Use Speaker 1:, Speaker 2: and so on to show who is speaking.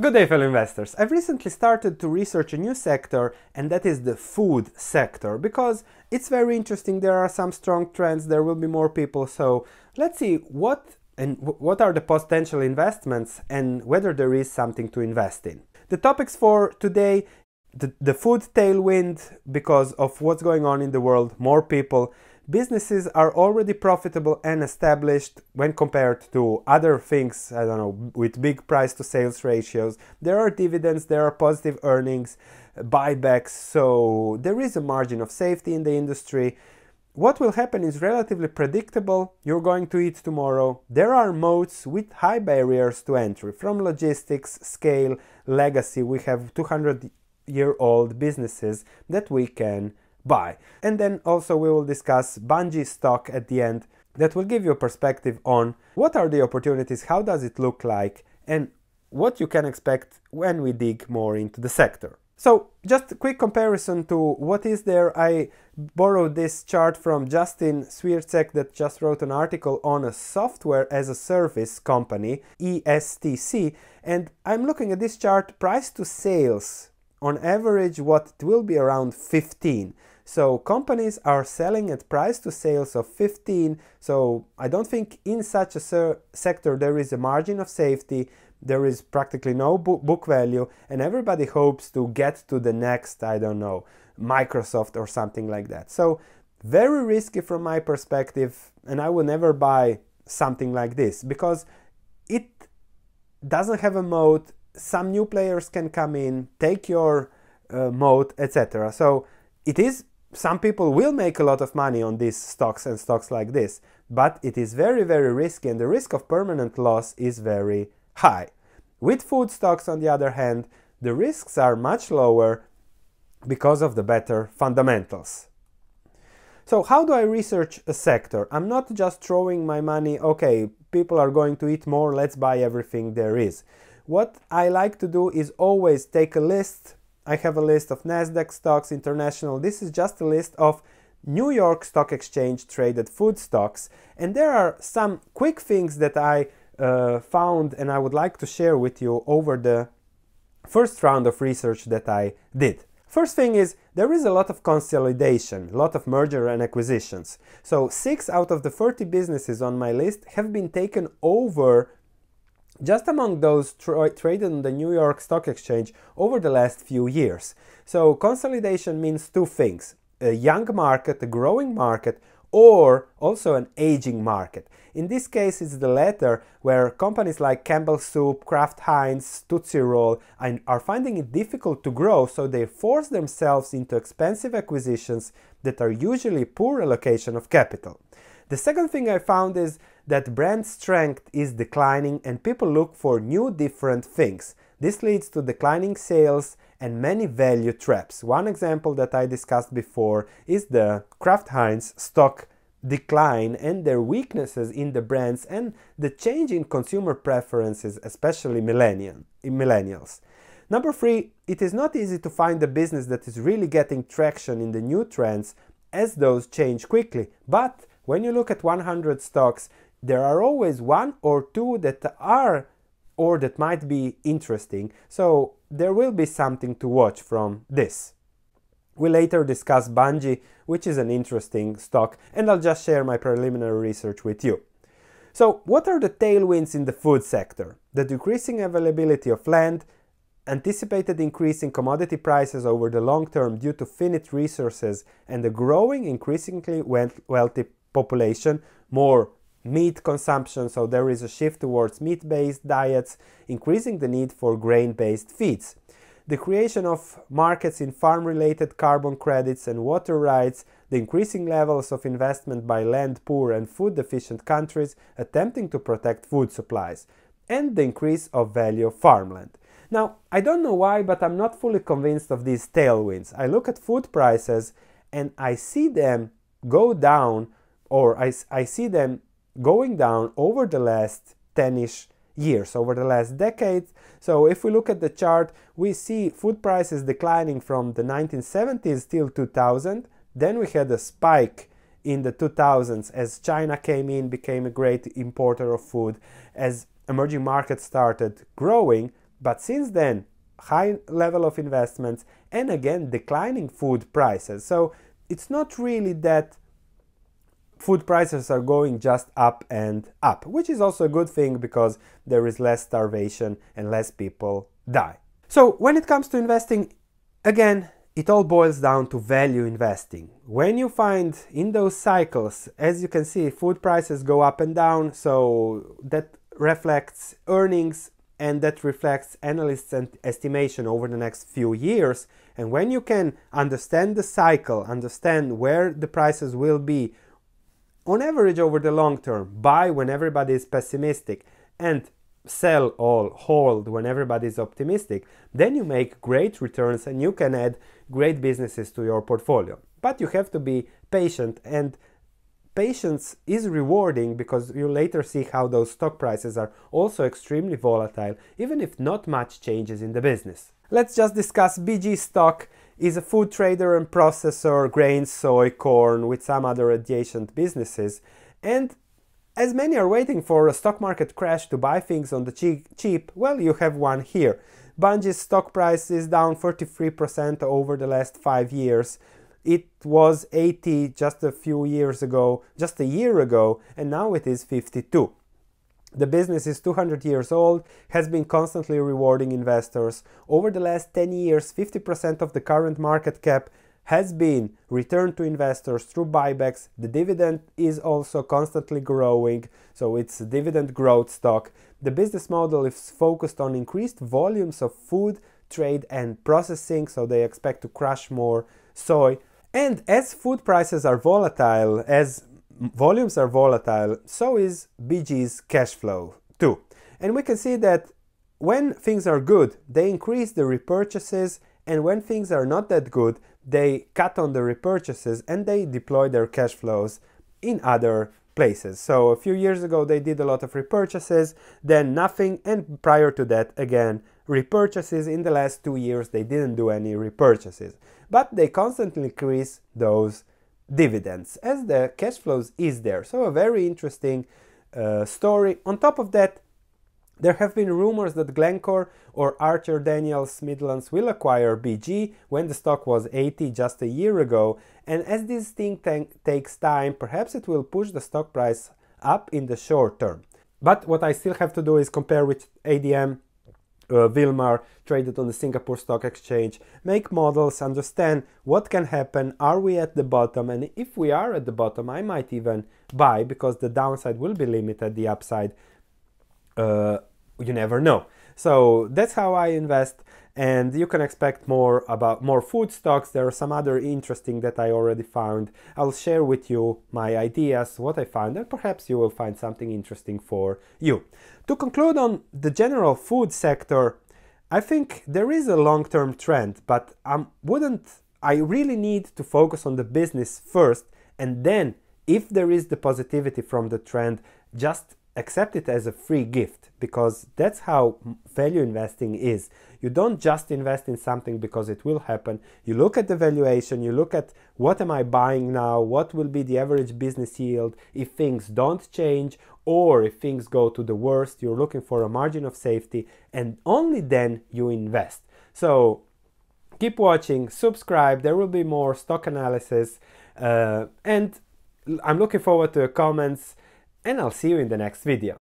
Speaker 1: Good day fellow investors. I've recently started to research a new sector and that is the food sector because it's very interesting. There are some strong trends, there will be more people. So let's see what and what are the potential investments and whether there is something to invest in. The topics for today the, the food tailwind because of what's going on in the world, more people businesses are already profitable and established when compared to other things, I don't know, with big price to sales ratios. There are dividends, there are positive earnings, buybacks, so there is a margin of safety in the industry. What will happen is relatively predictable. You're going to eat tomorrow. There are modes with high barriers to entry from logistics, scale, legacy. We have 200 year old businesses that we can buy. And then also we will discuss Bungie stock at the end that will give you a perspective on what are the opportunities, how does it look like, and what you can expect when we dig more into the sector. So just a quick comparison to what is there. I borrowed this chart from Justin Swierczek that just wrote an article on a software as a service company, ESTC, and I'm looking at this chart price to sales on average what it will be around 15 so companies are selling at price to sales of 15. So I don't think in such a sector there is a margin of safety. There is practically no bo book value, and everybody hopes to get to the next, I don't know, Microsoft or something like that. So very risky from my perspective, and I will never buy something like this because it doesn't have a mode. Some new players can come in, take your uh, mode, etc. So it is some people will make a lot of money on these stocks and stocks like this, but it is very, very risky and the risk of permanent loss is very high. With food stocks, on the other hand, the risks are much lower because of the better fundamentals. So how do I research a sector? I'm not just throwing my money, okay, people are going to eat more, let's buy everything there is. What I like to do is always take a list, I have a list of Nasdaq stocks international. This is just a list of New York Stock Exchange traded food stocks. And there are some quick things that I uh, found and I would like to share with you over the first round of research that I did. First thing is there is a lot of consolidation, a lot of merger and acquisitions. So 6 out of the 30 businesses on my list have been taken over just among those tra traded on the New York Stock Exchange over the last few years. So consolidation means two things, a young market, a growing market, or also an aging market. In this case, it's the latter, where companies like Campbell Soup, Kraft Heinz, Tootsie Roll are finding it difficult to grow, so they force themselves into expensive acquisitions that are usually poor allocation of capital. The second thing I found is that brand strength is declining and people look for new different things. This leads to declining sales and many value traps. One example that I discussed before is the Kraft Heinz stock decline and their weaknesses in the brands and the change in consumer preferences, especially millennials. Number three, it is not easy to find a business that is really getting traction in the new trends as those change quickly, but when you look at 100 stocks, there are always one or two that are or that might be interesting, so there will be something to watch from this. We later discuss Bungie, which is an interesting stock, and I'll just share my preliminary research with you. So, what are the tailwinds in the food sector? The decreasing availability of land, anticipated increase in commodity prices over the long term due to finite resources and the growing, increasingly wealthy population, more meat consumption, so there is a shift towards meat based diets, increasing the need for grain based feeds. The creation of markets in farm related carbon credits and water rights, the increasing levels of investment by land poor and food deficient countries attempting to protect food supplies, and the increase of value of farmland. Now, I don't know why, but I'm not fully convinced of these tailwinds. I look at food prices and I see them go down or I, I see them going down over the last 10-ish years, over the last decade. So if we look at the chart, we see food prices declining from the 1970s till 2000. Then we had a spike in the 2000s as China came in, became a great importer of food, as emerging markets started growing. But since then, high level of investments and again declining food prices. So it's not really that food prices are going just up and up, which is also a good thing because there is less starvation and less people die. So when it comes to investing, again, it all boils down to value investing. When you find in those cycles, as you can see, food prices go up and down, so that reflects earnings and that reflects analysts and estimation over the next few years. And when you can understand the cycle, understand where the prices will be on average over the long term, buy when everybody is pessimistic and sell all, hold when everybody is optimistic, then you make great returns and you can add great businesses to your portfolio. But you have to be patient and patience is rewarding because you later see how those stock prices are also extremely volatile, even if not much changes in the business. Let's just discuss BG stock is a food trader and processor, grain, soy, corn, with some other adjacent businesses. And as many are waiting for a stock market crash to buy things on the cheap, well, you have one here. Bungie's stock price is down 43% over the last five years. It was 80 just a few years ago, just a year ago, and now it is 52. The business is 200 years old, has been constantly rewarding investors. Over the last 10 years, 50% of the current market cap has been returned to investors through buybacks. The dividend is also constantly growing, so it's a dividend growth stock. The business model is focused on increased volumes of food, trade, and processing, so they expect to crush more soy. And as food prices are volatile, as volumes are volatile, so is BG's cash flow too. And we can see that when things are good, they increase the repurchases, and when things are not that good, they cut on the repurchases and they deploy their cash flows in other places. So a few years ago, they did a lot of repurchases, then nothing, and prior to that, again, repurchases. In the last two years, they didn't do any repurchases, but they constantly increase those dividends as the cash flows is there. So a very interesting uh, story. On top of that, there have been rumors that Glencore or Archer Daniels Midlands will acquire BG when the stock was 80 just a year ago. And as this thing takes time, perhaps it will push the stock price up in the short term. But what I still have to do is compare with ADM uh, Wilmar, traded on the Singapore Stock Exchange, make models, understand what can happen, are we at the bottom, and if we are at the bottom, I might even buy because the downside will be limited, the upside, uh, you never know. So that's how I invest and you can expect more about more food stocks. There are some other interesting that I already found. I'll share with you my ideas, what I found, and perhaps you will find something interesting for you. To conclude on the general food sector, I think there is a long-term trend, but I wouldn't I really need to focus on the business first and then if there is the positivity from the trend, just accept it as a free gift because that's how value investing is. You don't just invest in something because it will happen. You look at the valuation, you look at what am I buying now, what will be the average business yield if things don't change or if things go to the worst, you're looking for a margin of safety and only then you invest. So keep watching, subscribe, there will be more stock analysis uh, and I'm looking forward to your comments and I'll see you in the next video.